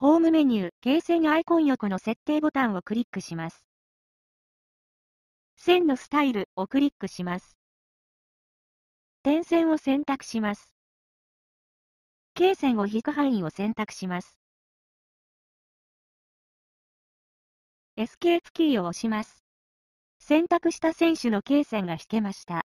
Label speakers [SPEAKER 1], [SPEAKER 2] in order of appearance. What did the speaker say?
[SPEAKER 1] ホームメニュー、ゲーセンアイコン横の設定ボタンをクリックします。線のスタイルをクリックします。点線を選択します。経線を引く範囲を選択します。エスケープキーを押します。選択した選手の経線が引けました。